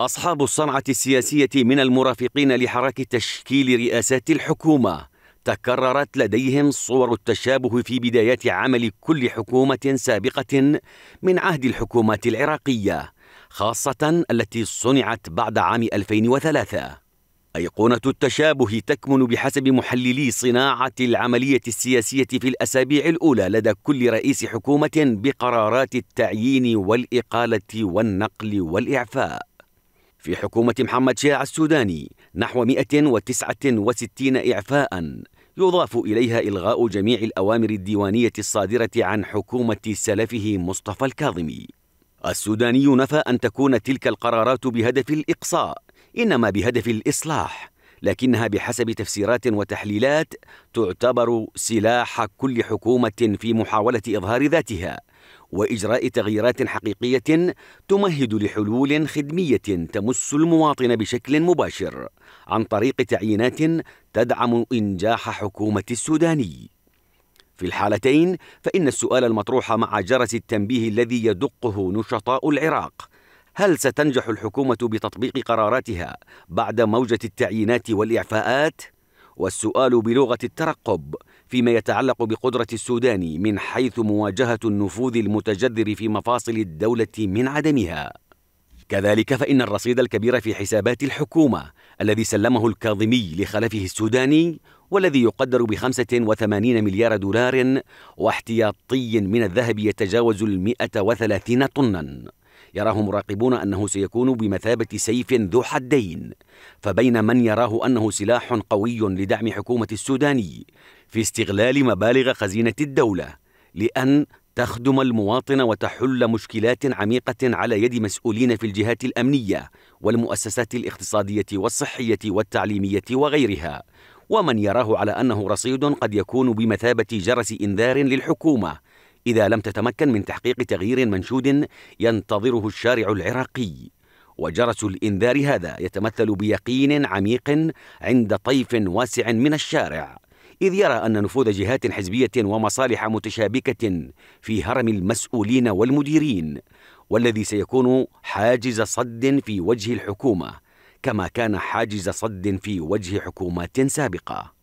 أصحاب الصنعة السياسية من المرافقين لحراك تشكيل رئاسات الحكومة تكررت لديهم صور التشابه في بدايات عمل كل حكومة سابقة من عهد الحكومات العراقية خاصة التي صنعت بعد عام 2003 أيقونة التشابه تكمن بحسب محللي صناعة العملية السياسية في الأسابيع الأولى لدى كل رئيس حكومة بقرارات التعيين والإقالة والنقل والإعفاء في حكومة محمد شيع السوداني نحو 169 إعفاء يضاف إليها إلغاء جميع الأوامر الديوانية الصادرة عن حكومة سلفه مصطفى الكاظمي السوداني نفى أن تكون تلك القرارات بهدف الإقصاء إنما بهدف الإصلاح لكنها بحسب تفسيرات وتحليلات تعتبر سلاح كل حكومه في محاوله اظهار ذاتها واجراء تغييرات حقيقيه تمهد لحلول خدميه تمس المواطن بشكل مباشر عن طريق تعيينات تدعم انجاح حكومه السوداني في الحالتين فان السؤال المطروح مع جرس التنبيه الذي يدقه نشطاء العراق هل ستنجح الحكومة بتطبيق قراراتها بعد موجة التعيينات والإعفاءات؟ والسؤال بلغة الترقب فيما يتعلق بقدرة السودان من حيث مواجهة النفوذ المتجذر في مفاصل الدولة من عدمها. كذلك فإن الرصيد الكبير في حسابات الحكومة الذي سلمه الكاظمي لخلفه السوداني والذي يقدر ب 85 مليار دولار واحتياطي من الذهب يتجاوز ال 130 طناً يراه مراقبون أنه سيكون بمثابة سيف ذو حدين فبين من يراه أنه سلاح قوي لدعم حكومة السوداني في استغلال مبالغ خزينة الدولة لأن تخدم المواطن وتحل مشكلات عميقة على يد مسؤولين في الجهات الأمنية والمؤسسات الاقتصادية والصحية والتعليمية وغيرها ومن يراه على أنه رصيد قد يكون بمثابة جرس إنذار للحكومة إذا لم تتمكن من تحقيق تغيير منشود ينتظره الشارع العراقي وجرس الإنذار هذا يتمثل بيقين عميق عند طيف واسع من الشارع إذ يرى أن نفوذ جهات حزبية ومصالح متشابكة في هرم المسؤولين والمديرين والذي سيكون حاجز صد في وجه الحكومة كما كان حاجز صد في وجه حكومات سابقه